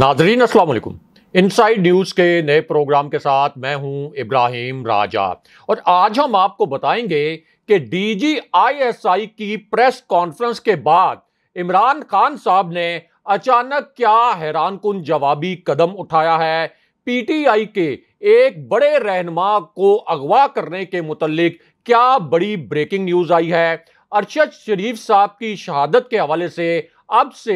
नाजरीन असलकुम inside news के नए प्रोग्राम के साथ मैं हूं इब्राहिम राजा और आज हम आपको बताएंगे कि डीजीआईएसआई की प्रेस कॉन्फ्रेंस के बाद इमरान खान साहब ने अचानक क्या हैरान कन जवाबी कदम उठाया है पीटीआई के एक बड़े रहनमा को अगवा करने के मुतलिक क्या बड़ी ब्रेकिंग न्यूज़ आई है अरशद शरीफ साहब की शहादत के हवाले से अब से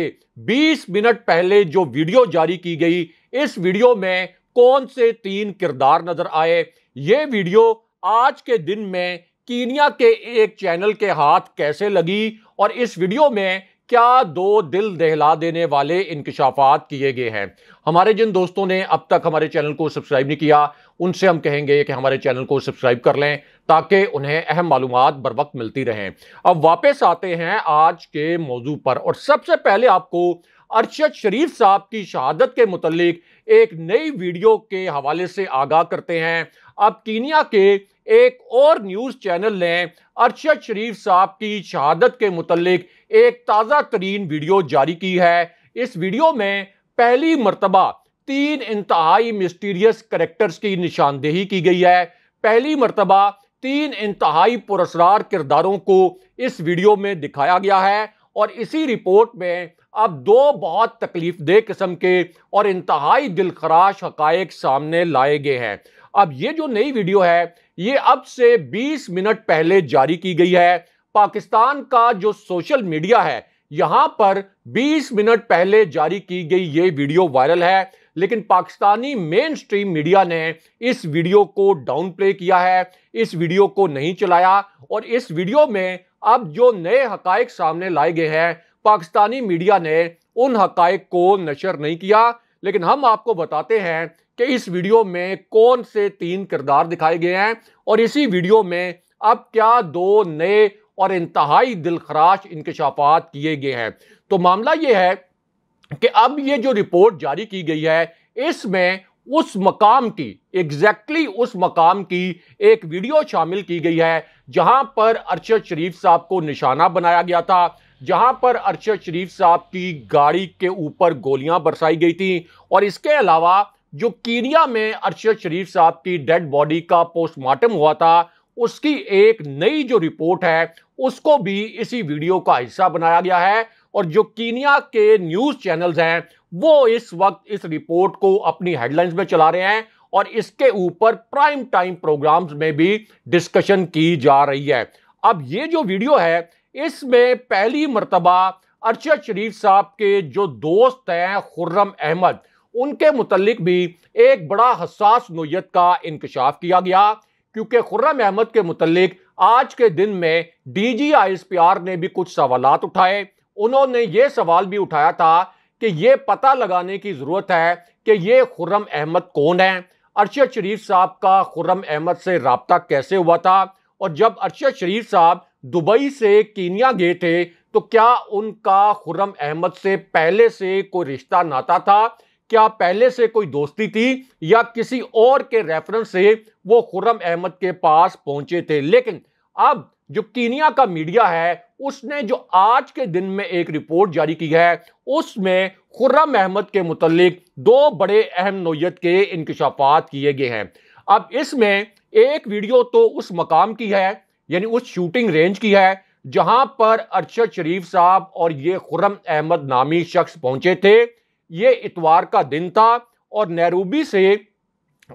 20 मिनट पहले जो वीडियो जारी की गई इस वीडियो में कौन से तीन किरदार नजर आए ये वीडियो आज के दिन में कीनिया के एक चैनल के हाथ कैसे लगी और इस वीडियो में क्या दो दिल दहला देने वाले इंकशाफात किए गए हैं हमारे जिन दोस्तों ने अब तक हमारे चैनल को सब्सक्राइब नहीं किया उनसे हम कहेंगे कि हमारे चैनल को सब्सक्राइब कर लें ताकि उन्हें अहम मालूम बर वक्त मिलती रहें अब वापस आते हैं आज के मौजू पर और सबसे पहले आपको अरशद शरीफ साहब की शहादत के मतलब एक नई वीडियो के हवाले से आगाह करते हैं अब कीनिया के एक और न्यूज़ चैनल ने अरशद शरीफ साहब की शहादत के मुतलिक एक ताज़ा तरीन वीडियो जारी की है इस वीडियो में पहली मरतबा तीन इंतहाई मिस्टीरियस करेक्टर्स की निशानदेही की गई है पहली मरतबा तीन इंतहाई पुरसरार किरदारों को इस वीडियो में दिखाया गया है और इसी रिपोर्ट में अब दो बहुत तकलीफ देह किस्म के और इंतहाई दिलखराश हकायक सामने लाए गए हैं अब ये जो नई वीडियो है ये अब से 20 मिनट पहले जारी की गई है पाकिस्तान का जो सोशल मीडिया है यहां पर 20 मिनट पहले जारी की गई ये वीडियो वायरल है लेकिन पाकिस्तानी मेन स्ट्रीम मीडिया ने इस वीडियो को डाउन प्ले किया है इस वीडियो को नहीं चलाया और इस वीडियो में अब जो नए हक सामने लाए गए हैं पाकिस्तानी मीडिया ने उन हक को नशर नहीं किया लेकिन हम आपको बताते हैं कि इस वीडियो में कौन से तीन किरदार दिखाए गए हैं और इसी वीडियो में अब क्या दो नए और इंतहाई दिलखराश इंकशाफात किए गए हैं तो मामला ये है कि अब ये जो रिपोर्ट जारी की गई है इसमें उस मकाम की एग्जैक्टली exactly उस मकाम की एक वीडियो शामिल की गई है जहां पर अरशद शरीफ साहब को निशाना बनाया गया था जहां पर अरशद शरीफ साहब की गाड़ी के ऊपर गोलियां बरसाई गई थी और इसके अलावा जो कीनिया में अरशद शरीफ साहब की डेड बॉडी का पोस्टमार्टम हुआ था उसकी एक नई जो रिपोर्ट है उसको भी इसी वीडियो का हिस्सा बनाया गया है और जो कीनिया के न्यूज़ चैनल्स हैं वो इस वक्त इस रिपोर्ट को अपनी हेडलाइंस में चला रहे हैं और इसके ऊपर प्राइम टाइम प्रोग्राम्स में भी डिस्कशन की जा रही है अब ये जो वीडियो है इसमें पहली मरतबा अरशद शरीफ साहब के जो दोस्त हैं खुर्रम अहमद उनके मुतलक भी एक बड़ा हसास नोयत का इंकशाफ किया गया क्योंकि खुर्रम अहमद के मुतलक आज के दिन में D G I S P R ने भी कुछ सवाल उठाए उन्होंने ये सवाल भी उठाया था कि ये पता लगाने की ज़रूरत है कि ये खुर्रम अहमद कौन है अरशद शरीफ साहब का खुर्रम अहमद से रबता कैसे हुआ था और जब अरशद शरीफ साहब दुबई से कीनिया गए थे तो क्या उनका खुर्रम अहमद से पहले से कोई रिश्ता नाता था क्या पहले से कोई दोस्ती थी या किसी और के रेफरेंस से वो खुर्रम अहमद के पास पहुंचे थे लेकिन अब जो कीनिया का मीडिया है उसने जो आज के दिन में एक रिपोर्ट जारी की है उसमें खुर्रम अहमद के मुतलिक दो बड़े अहम नोयत के इंकशाफात किए गए हैं अब इसमें एक वीडियो तो उस मकाम की है यानी उस शूटिंग रेंज की है जहां पर अरशद शरीफ साहब और ये खुर्रम अहमद नामी शख्स पहुंचे थे ये इतवार का दिन था और नैरूबी से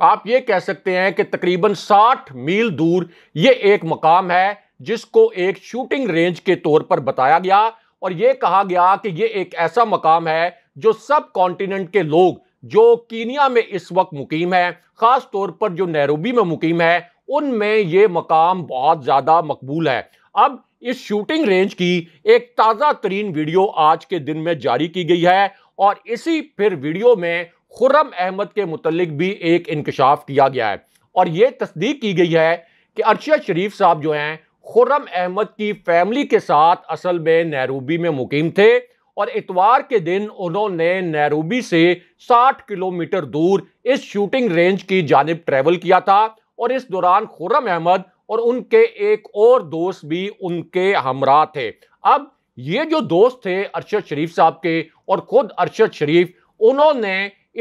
आप ये कह सकते हैं कि तकरीबन 60 मील दूर ये एक मकाम है जिसको एक शूटिंग रेंज के तौर पर बताया गया और ये कहा गया कि ये एक ऐसा मकाम है जो सब कॉन्टिनेंट के लोग जो कीनिया में इस वक्त मुकीम है ख़ास तौर पर जो नैरूबी में मुकीम है उनमें ये मकाम बहुत ज़्यादा मकबूल है अब इस शूटिंग रेंज की एक ताज़ा तरीन वीडियो आज के दिन में जारी की गई है और इसी फिर वीडियो में खुर्रम अहमद के मुतलिक भी एक इंकशाफ किया गया है और ये तस्दीक की गई है कि अर्शिया शरीफ साहब जो हैं खुर्रम अहमद की फैमिली के साथ असल में नैरूबी में मुकीम थे और इतवार के दिन उन्होंने नैरूबी से 60 किलोमीटर दूर इस शूटिंग रेंज की जानब ट्रैवल किया था और इस दौरान खुर्रम अहमद और उनके एक और दोस्त भी उनके हमरा थे अब ये जो दोस्त थे अरशद शरीफ साहब के और खुद अरशद शरीफ उन्होंने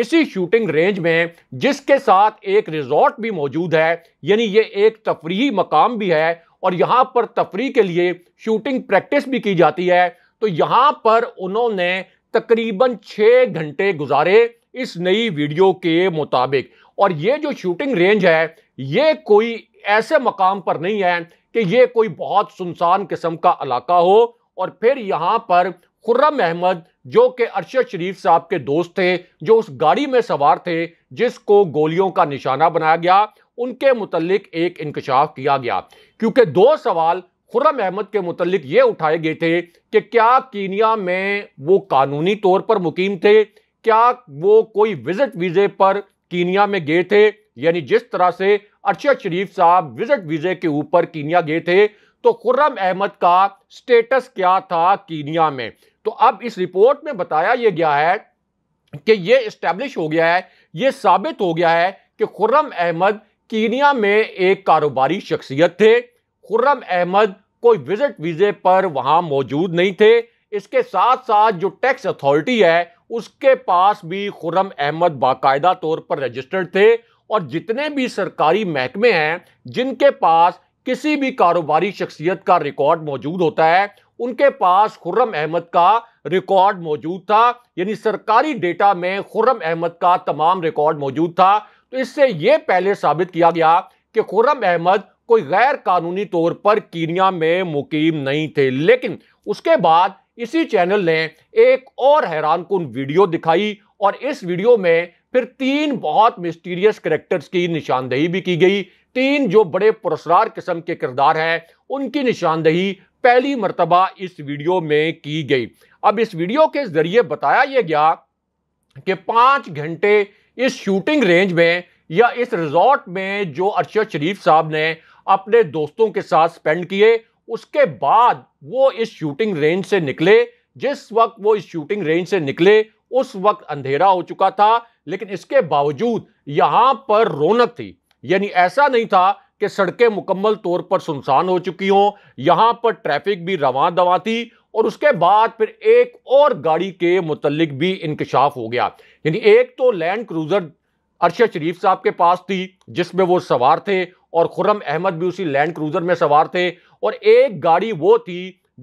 इसी शूटिंग रेंज में जिसके साथ एक रिजॉर्ट भी मौजूद है यानी ये एक तफरी मकाम भी है और यहाँ पर तफरी के लिए शूटिंग प्रैक्टिस भी की जाती है तो यहाँ पर उन्होंने तकरीबन छः घंटे गुजारे इस नई वीडियो के मुताबिक और ये जो शूटिंग रेंज है ये कोई ऐसे मकाम पर नहीं है कि ये कोई बहुत सुनसान किस्म का इलाका हो और फिर यहाँ पर खुर्रम अहमद जो कि अरशद शरीफ साहब के दोस्त थे जो उस गाड़ी में सवार थे जिसको गोलियों का निशाना बनाया गया उनके मुतलक एक इंकशाफ किया गया क्योंकि दो सवाल खुर्रम अहमद के मुतलक ये उठाए गए थे कि क्या कीनिया में वो कानूनी तौर पर मुकीम थे क्या वो कोई विजिट वीज़े पर कीनिया में गए थे यानी जिस तरह से अरशद शरीफ साहब विजिट वीज़े के ऊपर कीनिया गए थे तो खुर्रम अहमद का स्टेटस क्या था कीनिया में तो अब इस रिपोर्ट में बताया यह गया है कि यह इस्टेब्लिश हो गया है ये साबित हो गया है कि खुर्रम अहमद कीनिया में एक कारोबारी शख्सियत थे खुर्रम अहमद कोई विजिट वीज़े पर वहाँ मौजूद नहीं थे इसके साथ साथ जो टैक्स अथॉरिटी है उसके पास भी खुर्रम अहमद बाकायदा तौर पर रजिस्टर्ड थे और जितने भी सरकारी महकमे हैं जिनके पास किसी भी कारोबारी शख्सियत का रिकॉर्ड मौजूद होता है उनके पास खुर्रम अहमद का रिकॉर्ड मौजूद था यानी सरकारी डेटा में खुर्रम अहमद का तमाम रिकॉर्ड मौजूद था तो इससे यह पहले साबित किया गया कि खुर्रम अहमद कोई गैर कानूनी तौर पर कीनिया में मुकीम नहीं थे लेकिन उसके बाद इसी चैनल ने एक और हैरान कन वीडियो दिखाई और इस वीडियो में फिर तीन बहुत मिस्टीरियस करेक्टर्स की निशानदेही भी की गई तीन जो बड़े पुरस्कार किस्म के किरदार हैं उनकी निशानदही पहली मरतबा इस वीडियो में की गई अब इस वीडियो के ज़रिए बताया यह गया कि पाँच घंटे इस शूटिंग रेंज में या इस रिजॉर्ट में जो अरशद शरीफ साहब ने अपने दोस्तों के साथ स्पेंड किए उसके बाद वो इस शूटिंग रेंज से निकले जिस वक्त वो इस शूटिंग रेंज से निकले उस वक्त अंधेरा हो चुका था लेकिन इसके बावजूद यहाँ पर रौनक थी यानी ऐसा नहीं था कि सड़कें मुकम्मल तौर पर सुनसान हो चुकी हों यहाँ पर ट्रैफिक भी रवा दवा थी और उसके बाद फिर एक और गाड़ी के मुतलक भी इंकशाफ हो गया यानी एक तो लैंड क्रूज़र अरशद शरीफ साहब के पास थी जिसमें वो सवार थे और खुरम अहमद भी उसी लैंड क्रूज़र में सवार थे और एक गाड़ी वो थी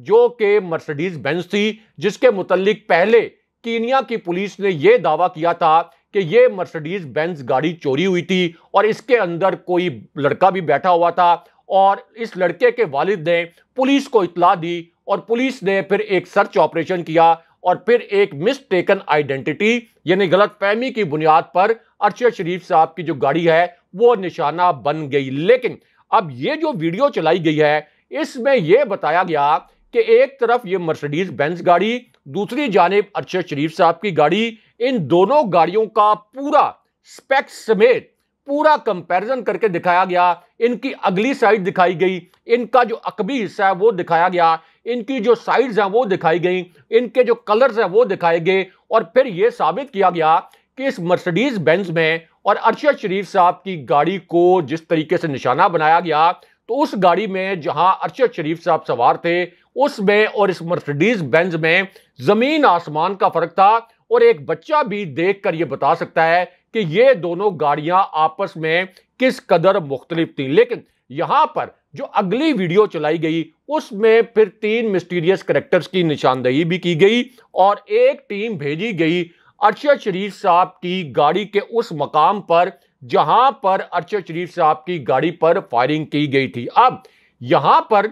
जो कि मर्सडीज़ बेंस थी जिसके मुतलिक पहले कीनिया की पुलिस ने यह दावा किया था कि ये मर्सिडीज बेंज गाड़ी चोरी हुई थी और इसके अंदर कोई लड़का भी बैठा हुआ था और इस लड़के के वालिद ने पुलिस को इतला दी और पुलिस ने फिर एक सर्च ऑपरेशन किया और फिर एक मिसटेकन आइडेंटिटी यानी गलत फहमी की बुनियाद पर अरशद शरीफ साहब की जो गाड़ी है वो निशाना बन गई लेकिन अब ये जो वीडियो चलाई गई है इसमें यह बताया गया कि एक तरफ ये मर्सिडीज बेंज गाड़ी दूसरी जानब अरशद शरीफ साहब की गाड़ी इन दोनों गाड़ियों का पूरा स्पेक्स समेत पूरा कंपैरिजन करके दिखाया गया इनकी अगली साइड दिखाई गई इनका जो अकबी हिस्सा है वो दिखाया गया इनकी जो साइड्स हैं वो दिखाई गई इनके जो कलर्स हैं वो दिखाए गए और फिर ये साबित किया गया कि इस मर्सिडीज बेंज में और अरशद शरीफ साहब की गाड़ी को जिस तरीके से निशाना बनाया गया तो उस गाड़ी में जहां अरशद शरीफ साहब सवार थे उसमें और इस मर्सिडीज बेंज में ज़मीन आसमान का फ़र्क था और एक बच्चा भी देखकर यह बता सकता है कि ये दोनों गाड़ियां आपस में किस कदर मुख्तलिफ थी लेकिन यहां पर जो अगली वीडियो चलाई गई उसमें फिर तीन मिस्टीरियस करेक्टर्स की निशानदेही भी की गई और एक टीम भेजी गई अर्शद शरीफ साहब की गाड़ी के उस मकाम पर जहां पर अर्शद शरीफ साहब की गाड़ी पर फायरिंग की गई थी अब यहां पर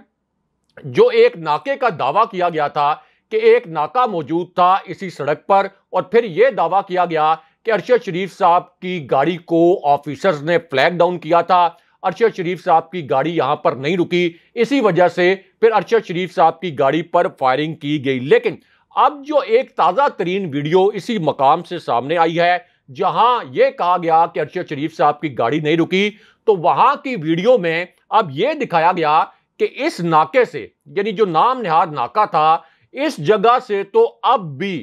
जो एक नाके का दावा किया गया था कि एक नाका मौजूद था इसी सड़क पर और फिर यह दावा किया गया कि अरशद शरीफ साहब की गाड़ी को ऑफिसर्स ने फ्लैग डाउन किया था अरशद शरीफ साहब की गाड़ी यहां पर नहीं रुकी इसी वजह से फिर अरशद शरीफ साहब की गाड़ी पर फायरिंग की गई लेकिन अब जो एक ताज़ा तरीन वीडियो इसी मकाम से सामने आई है जहां यह कहा गया कि अरशद शरीफ साहब की गाड़ी नहीं रुकी तो वहां की वीडियो में अब यह दिखाया गया कि इस नाके से यानी जो नाम निहार नाका था इस जगह से तो अब भी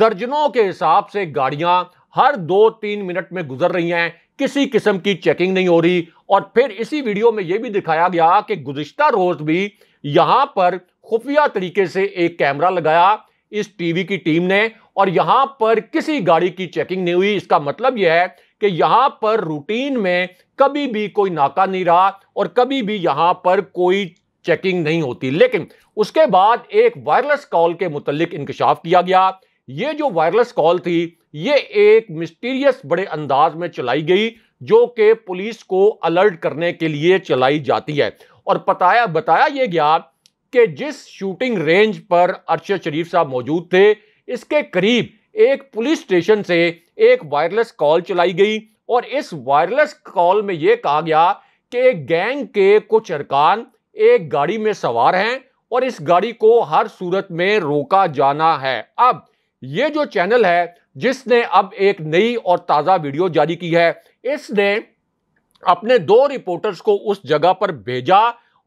दर्जनों के हिसाब से गाड़ियां हर दो तीन मिनट में गुजर रही हैं किसी किस्म की चेकिंग नहीं हो रही और फिर इसी वीडियो में यह भी दिखाया गया कि गुजशत रोज भी यहां पर खुफिया तरीके से एक कैमरा लगाया इस टीवी की टीम ने और यहां पर किसी गाड़ी की चेकिंग नहीं हुई इसका मतलब यह है कि यहां पर रूटीन में कभी भी कोई नाका नहीं रहा और कभी भी यहां पर कोई चेकिंग नहीं होती लेकिन उसके बाद एक वायरलेस कॉल के मुतलिक इंकशाफ किया गया ये जो वायरलेस कॉल थी ये एक मिस्टीरियस बड़े अंदाज में चलाई गई जो कि पुलिस को अलर्ट करने के लिए चलाई जाती है और बताया बताया यह गया कि जिस शूटिंग रेंज पर अरशद शरीफ साहब मौजूद थे इसके करीब एक पुलिस स्टेशन से एक वायरलेस कॉल चलाई गई और इस वायरलेस कॉल में यह कहा गया कि गैंग के कुछ अरकान एक गाड़ी में सवार हैं और इस गाड़ी को हर सूरत में रोका जाना है अब ये जो चैनल है जिसने अब एक नई और ताज़ा वीडियो जारी की है इसने अपने दो रिपोर्टर्स को उस जगह पर भेजा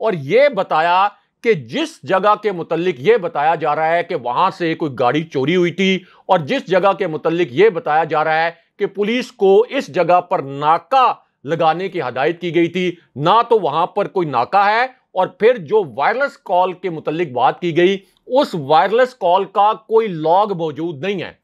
और ये बताया कि जिस जगह के मुतलिक ये बताया जा रहा है कि वहाँ से कोई गाड़ी चोरी हुई थी और जिस जगह के मुतलिक ये बताया जा रहा है कि पुलिस को इस जगह पर नाका लगाने की हदायत की गई थी ना तो वहाँ पर कोई नाका है और फिर जो वायरलेस कॉल के मुतलिक बात की गई उस वायरलेस कॉल का कोई लॉग मौजूद नहीं है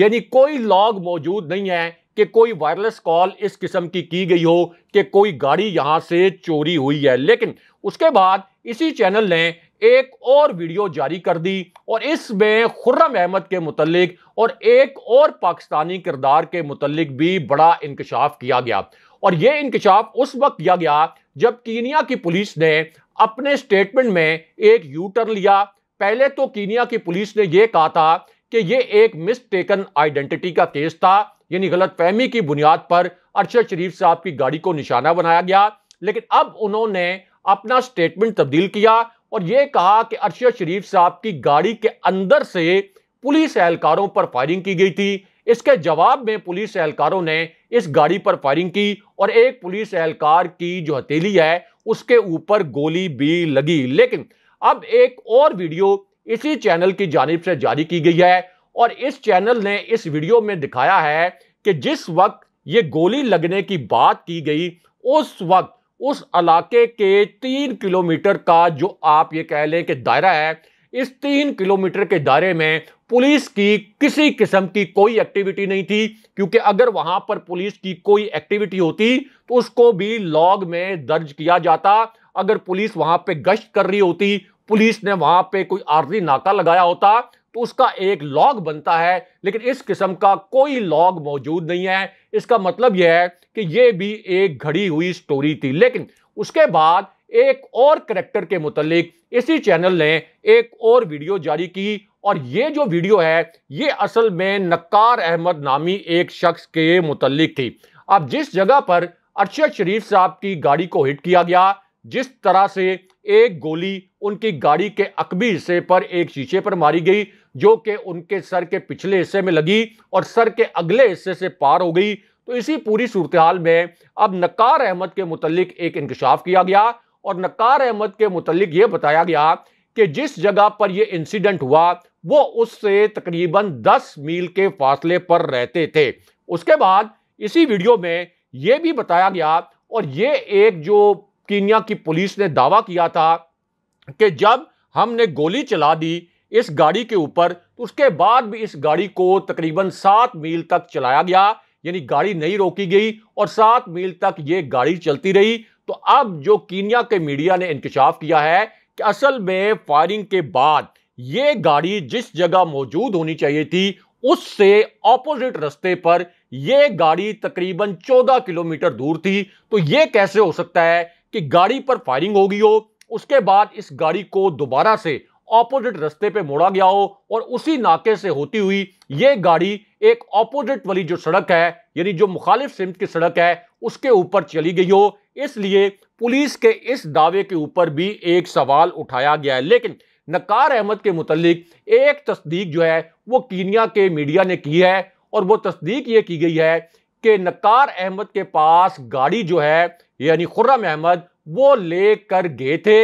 यानी कोई लॉग मौजूद नहीं है कि कोई वायरलेस कॉल इस किस्म की की गई हो कि कोई गाड़ी यहां से चोरी हुई है लेकिन उसके बाद इसी चैनल ने एक और वीडियो जारी कर दी और इसमें खुर्रम अहमद के मुतलिक और एक और पाकिस्तानी किरदार के मुतलिक भी बड़ा इंकशाफ किया गया और यह इंकशाफ उस वक्त किया गया जब कीनिया की पुलिस ने अपने स्टेटमेंट में एक यू टर्न लिया पहले तो कीनिया की पुलिस ने यह कहा था कि ये एक मिसटेकन आइडेंटिटी का केस था यानी गलतफहमी की बुनियाद पर अरशद शरीफ साहब की गाड़ी को निशाना बनाया गया लेकिन अब उन्होंने अपना स्टेटमेंट तब्दील किया और यह कहा कि अरशद शरीफ साहब की गाड़ी के अंदर से पुलिस एहलकारों पर फायरिंग की गई थी इसके जवाब में पुलिस एहलकारों ने इस गाड़ी पर फायरिंग की और एक पुलिस एहलकार की जो हथेली है उसके ऊपर गोली भी लगी लेकिन अब एक और वीडियो इसी चैनल की जानब से जारी की गई है और इस चैनल ने इस वीडियो में दिखाया है कि जिस वक्त ये गोली लगने की बात की गई उस वक्त उस इलाके के तीन किलोमीटर का जो आप ये कह लें कि दायरा है इस तीन किलोमीटर के दायरे में पुलिस की किसी किस्म की कोई एक्टिविटी नहीं थी क्योंकि अगर वहां पर पुलिस की कोई एक्टिविटी होती तो उसको भी लॉग में दर्ज किया जाता अगर पुलिस वहां पे गश्त कर रही होती पुलिस ने वहां पे कोई आर्जी नाका लगाया होता तो उसका एक लॉग बनता है लेकिन इस किस्म का कोई लॉग मौजूद नहीं है इसका मतलब यह है कि यह भी एक घड़ी हुई स्टोरी थी लेकिन उसके बाद एक और करेक्टर के मुतलिक इसी चैनल ने एक और वीडियो जारी की और ये जो वीडियो है ये असल में नक्कार अहमद नामी एक शख्स के मुतलिक थी अब जिस जगह पर अरशद शरीफ साहब की गाड़ी को हिट किया गया जिस तरह से एक गोली उनकी गाड़ी के अकबी हिस्से पर एक शीशे पर मारी गई जो कि उनके सर के पिछले हिस्से में लगी और सर के अगले हिस्से से पार हो गई तो इसी पूरी सूरत हाल में अब नकार अहमद के मुतलिक एक इंकशाफ किया गया और नकार अहमद के मुतलिक ये बताया गया कि जिस जगह पर यह इंसिडेंट हुआ वो उससे तकरीबन 10 मील के फासले पर रहते थे उसके बाद इसी वीडियो में ये भी बताया गया और ये एक जो कीनिया की पुलिस ने दावा किया था कि जब हमने गोली चला दी इस गाड़ी के ऊपर तो उसके बाद भी इस गाड़ी को तकरीबन सात मील तक चलाया गया यानी गाड़ी नहीं रोकी गई और सात मील तक ये गाड़ी चलती रही तो अब जो कीनिया के मीडिया ने इंकशाफ किया है कि असल में फायरिंग के बाद ये गाड़ी जिस जगह मौजूद होनी चाहिए थी उससे ऑपोजिट रस्ते पर यह गाड़ी तकरीबन 14 किलोमीटर दूर थी तो यह कैसे हो सकता है कि गाड़ी पर फायरिंग होगी हो उसके बाद इस गाड़ी को दोबारा से ऑपोजिट रास्ते पे मोड़ा गया हो और उसी नाके से होती हुई ये गाड़ी एक ऑपोजिट वाली जो सड़क है यानी जो मुखालिफ सिमत की सड़क है उसके ऊपर चली गई हो इसलिए पुलिस के इस दावे के ऊपर भी एक सवाल उठाया गया है लेकिन नकार अहमद के मुतलिक एक तस्दीक जो है वो कीनिया के मीडिया ने की है और वो तस्दीक ये की गई है कि नकार अहमद के पास गाड़ी जो है यानी खुर्रम अहमद वो लेकर गए थे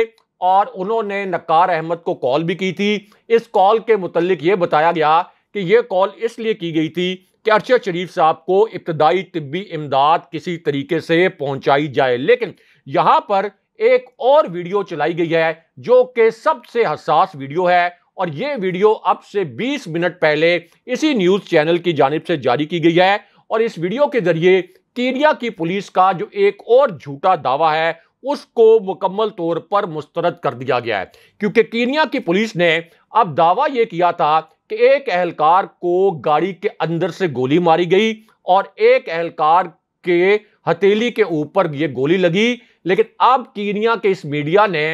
और उन्होंने नकार अहमद को कॉल भी की थी इस कॉल के मुतलिक ये बताया गया कि यह कॉल इसलिए की गई थी कि अरशद शरीफ साहब को इब्तदाई तबी इमदाद किसी तरीके से पहुंचाई जाए लेकिन यहाँ पर एक और वीडियो चलाई गई है जो कि सबसे हसास वीडियो है और ये वीडियो अब से 20 मिनट पहले इसी न्यूज़ चैनल की जानब से जारी की गई है और इस वीडियो के जरिए कीरिया की पुलिस का जो एक और झूठा दावा है उसको मुकम्मल तौर पर मुस्तरद कर दिया गया है क्योंकि कीनिया की पुलिस ने अब दावा यह किया था कि एक एहलकार को गाड़ी के अंदर से गोली मारी गई और एक एहलकार के हथेली के ऊपर ये गोली लगी लेकिन अब कीनिया के इस मीडिया ने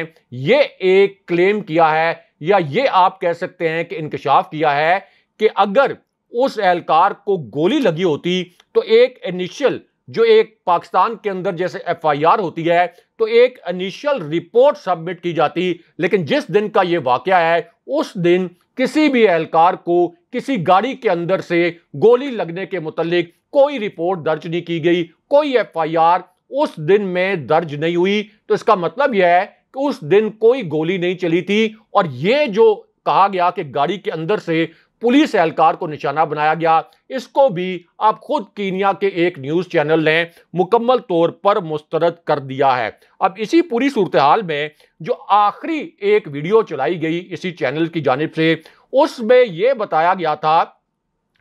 यह एक क्लेम किया है या ये आप कह सकते हैं कि इंकशाफ किया है कि अगर उस एहलकार को गोली लगी होती तो एक इनिशियल जो एक पाकिस्तान के अंदर जैसे एफआईआर होती है तो एक इनिशियल रिपोर्ट सबमिट की जाती लेकिन जिस दिन का ये वाक़ है उस दिन किसी भी एहलकार को किसी गाड़ी के अंदर से गोली लगने के मतलब कोई रिपोर्ट दर्ज नहीं की गई कोई एफआईआर उस दिन में दर्ज नहीं हुई तो इसका मतलब यह है कि उस दिन कोई गोली नहीं चली थी और ये जो कहा गया कि गाड़ी के अंदर से पुलिस एहलकार को निशाना बनाया गया इसको भी अब खुद कीनिया के एक न्यूज़ चैनल ने मुकम्मल तौर पर मुस्तरद कर दिया है अब इसी पूरी सूरत हाल में जो आखिरी एक वीडियो चलाई गई इसी चैनल की जानब से उसमें यह बताया गया था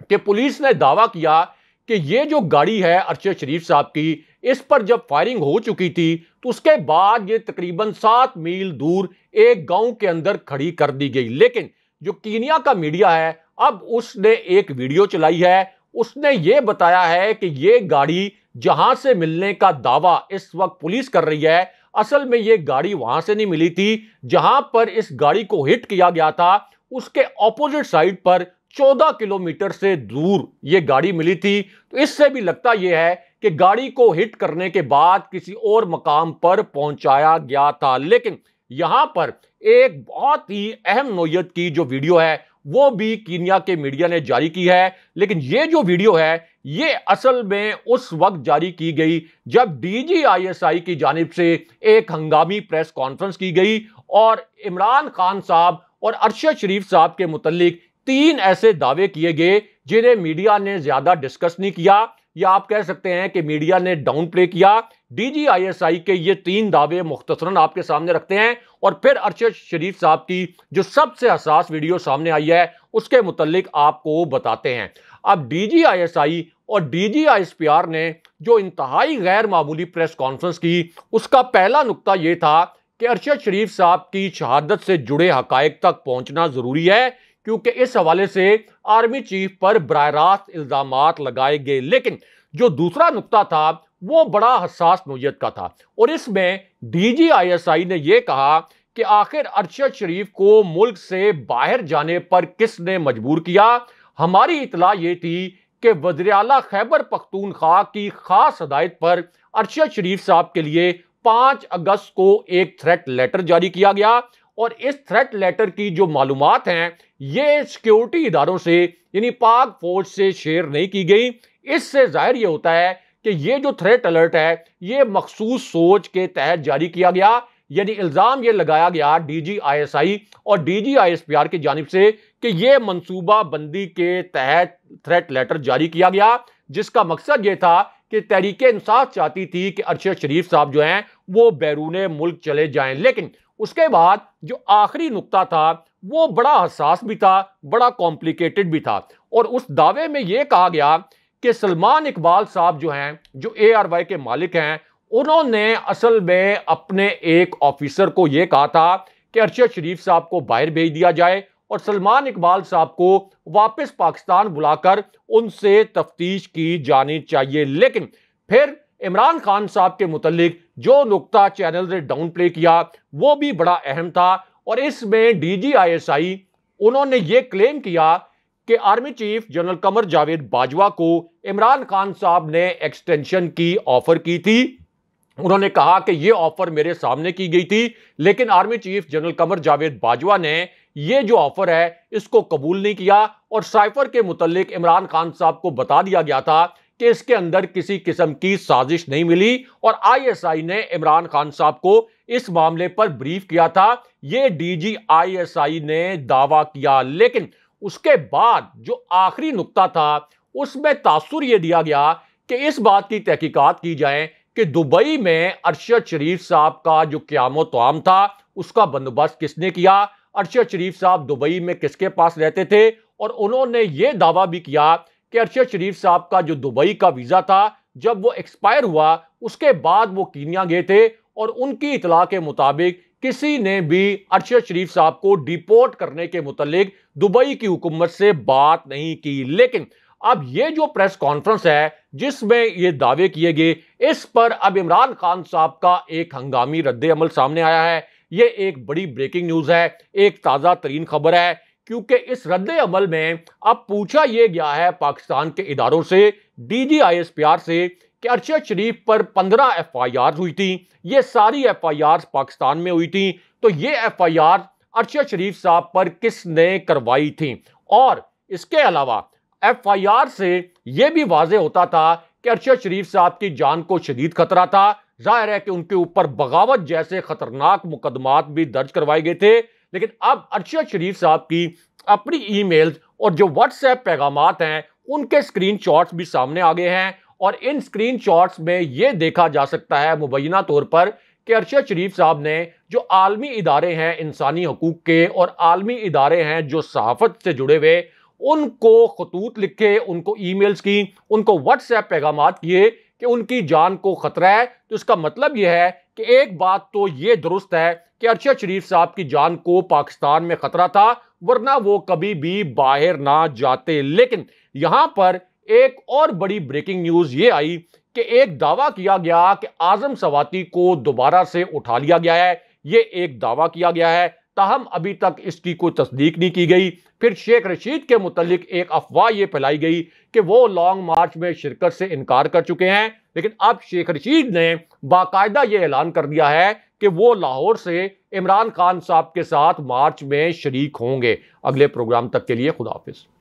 कि पुलिस ने दावा किया कि ये जो गाड़ी है अरशद शरीफ साहब की इस पर जब फायरिंग हो चुकी थी तो उसके बाद ये तकरीबन सात मील दूर एक गांव के अंदर खड़ी कर दी गई लेकिन जो कीनिया का मीडिया है अब उसने एक वीडियो चलाई है उसने ये बताया है कि ये गाड़ी जहां से मिलने का दावा इस वक्त पुलिस कर रही है असल में ये गाड़ी वहां से नहीं मिली थी जहां पर इस गाड़ी को हिट किया गया था उसके ऑपोजिट साइड पर 14 किलोमीटर से दूर ये गाड़ी मिली थी तो इससे भी लगता यह है कि गाड़ी को हिट करने के बाद किसी और मकाम पर पहुंचाया गया था लेकिन यहां पर एक बहुत ही अहम नोयत की जो वीडियो है वो भी कीनिया के मीडिया ने जारी की है लेकिन ये जो वीडियो है ये असल में उस वक्त जारी की गई जब डीजीआईएसआई की जानब से एक हंगामी प्रेस कॉन्फ्रेंस की गई और इमरान खान साहब और अरशद शरीफ साहब के मुतलिक तीन ऐसे दावे किए गए जिन्हें मीडिया ने ज्यादा डिस्कस नहीं किया या आप कह सकते हैं कि मीडिया ने डाउन प्ले किया डीजीआईएसआई के ये तीन दावे मुख्तसरन आपके सामने रखते हैं और फिर अरशद शरीफ साहब की जो सबसे हसास वीडियो सामने आई है उसके मुतलिक आपको बताते हैं अब डीजीआईएसआई और डीजीआईएसपीआर ने जो इंतहाई गैर मामूली प्रेस कॉन्फ्रेंस की उसका पहला नुकता ये था कि अरशद शरीफ साहब की शहादत से जुड़े हक तक पहुँचना ज़रूरी है क्योंकि इस हवाले से आर्मी चीफ पर बर रास्त इल्ज़ाम लगाए गए लेकिन जो दूसरा नुकता था वो बड़ा हसास नोयत का था और इसमें डी जी आई एस आई ने यह कहा कि आखिर अरशद शरीफ को मुल्क से बाहर जाने पर किसने मजबूर किया हमारी इतला ये थी कि वजर अला खैबर पख्तूनख्वा की खास हदायत पर अरशद शरीफ साहब के लिए पांच अगस्त को एक थ्रेट लेटर जारी किया गया और इस थ्रेट लेटर की जो मालूम हैं ये सिक्योरिटी इदारों से यानी पाक फौज से शेयर नहीं की गई इससे जाहिर ये होता है कि ये जो थ्रेट अलर्ट है ये मखसूस सोच के तहत जारी किया गया यानी इल्ज़ाम ये लगाया गया D G I S I और D G I S P R की जानब से कि ये मनसूबा बंदी के तहत थ्रेट लेटर जारी किया गया जिसका मकसद ये था कि तहरीक इंसाफ चाहती थी कि अरशद शरीफ साहब जो हैं वो बैरून मुल्क चले जाएं लेकिन उसके बाद जो आखिरी नुकता था वो बड़ा हसास भी था बड़ा कॉम्प्लिकेटेड भी था और उस दावे में ये कहा गया कि सलमान इकबाल साहब जो हैं जो ए आर वाई के मालिक हैं उन्होंने असल में अपने एक ऑफिसर को यह कहा था कि अरशद शरीफ साहब को बाहर भेज दिया जाए और सलमान इकबाल साहब को वापस पाकिस्तान बुलाकर उनसे तफ्तीश की जानी चाहिए लेकिन फिर इमरान खान साहब के मुतलिक जो नुकता चैनल ने डाउन प्ले किया वो भी बड़ा अहम था और इसमें डी जी आई एस आई उन्होंने ये क्लेम किया कि army chief general Qamar Javed Bajwa को इमरान खान साहब ने एक्सटेंशन की ऑफर की थी उन्होंने कहा कि ये ऑफर मेरे सामने की गई थी लेकिन army chief general Qamar Javed Bajwa ने ये जो ऑफर है इसको कबूल नहीं किया और साइफर के मुतलिक इमरान खान साहब को बता दिया गया था कि इसके अंदर किसी किस्म की साजिश नहीं मिली और आईएसआई ने इमरान खान साहब को इस मामले पर ब्रीफ किया था ये डीजी आईएसआई ने दावा किया लेकिन उसके बाद जो आखिरी नुकता था उसमें तासुर यह दिया गया कि इस बात की तहकीकात की जाए कि दुबई में अरशद शरीफ साहब का जो क्याम तमाम था उसका बंदोबस्त किसने किया अरशद शरीफ साहब दुबई में किसके पास रहते थे और उन्होंने ये दावा भी किया कि अरशद शरीफ साहब का जो दुबई का वीज़ा था जब वो एक्सपायर हुआ उसके बाद वो कीनिया गए थे और उनकी इतला के मुताबिक किसी ने भी अरशद शरीफ साहब को डिपोर्ट करने के मुतलिक दुबई की हुकूमत से बात नहीं की लेकिन अब ये जो प्रेस कॉन्फ्रेंस है जिसमें ये दावे किए गए इस पर अब इमरान खान साहब का एक हंगामी रद्द अमल सामने आया है ये एक बड़ी ब्रेकिंग न्यूज़ है एक ताज़ा तरीन खबर है क्योंकि इस रद्द अमल में अब पूछा यह गया है पाकिस्तान के इदारों से D G I S P R से कि अरशद शरीफ पर पंद्रह एफ आई आर हुई थी ये सारी एफ आई आर पाकिस्तान में हुई थी तो ये F I R Arshad Sharif साहब पर किसने करवाई थी और इसके अलावा एफ आई आर से यह भी वाज होता था कि अरशद शरीफ साहब की जान को शदीद खतरा था जाहिर है कि उनके ऊपर बगावत जैसे खतरनाक मुकदमात भी दर्ज करवाए गए थे लेकिन अब अरशद शरीफ साहब की अपनी ईमेल्स और जो व्हाट्सएप पैगाम हैं उनके स्क्रीनशॉट्स भी सामने आ गए हैं और इन स्क्रीनशॉट्स में ये देखा जा सकता है मुबैना तौर पर कि अरशद शरीफ साहब ने जो आलमी इदारे हैं इंसानी हकूक़ के और आलमी इदारे हैं जो सहाफ़त से जुड़े हुए उनको खतूत लिखे उनको ई मेल्स की उनको व्हाट्सएप पैगाम किए कि उनकी जान को खतरा है तो इसका मतलब यह है कि एक बात तो ये दुरुस्त है कि अरशद शरीफ साहब की जान को पाकिस्तान में खतरा था वरना वो कभी भी बाहर ना जाते लेकिन यहां पर एक और बड़ी ब्रेकिंग न्यूज ये आई कि एक दावा किया गया कि आजम सवाती को दोबारा से उठा लिया गया है ये एक दावा किया गया है ताहम अभी तक इसकी कोई तस्दीक नहीं की गई फिर शेख रशीद के मुतलिक एक अफवाह ये फैलाई गई कि वो लॉन्ग मार्च में शिरकत से इनकार कर चुके हैं लेकिन अब शेख रशीद ने बाकायदा ये ऐलान कर दिया है कि वो लाहौर से इमरान खान साहब के साथ मार्च में शरीक होंगे अगले प्रोग्राम तक के लिए खुदाफिज़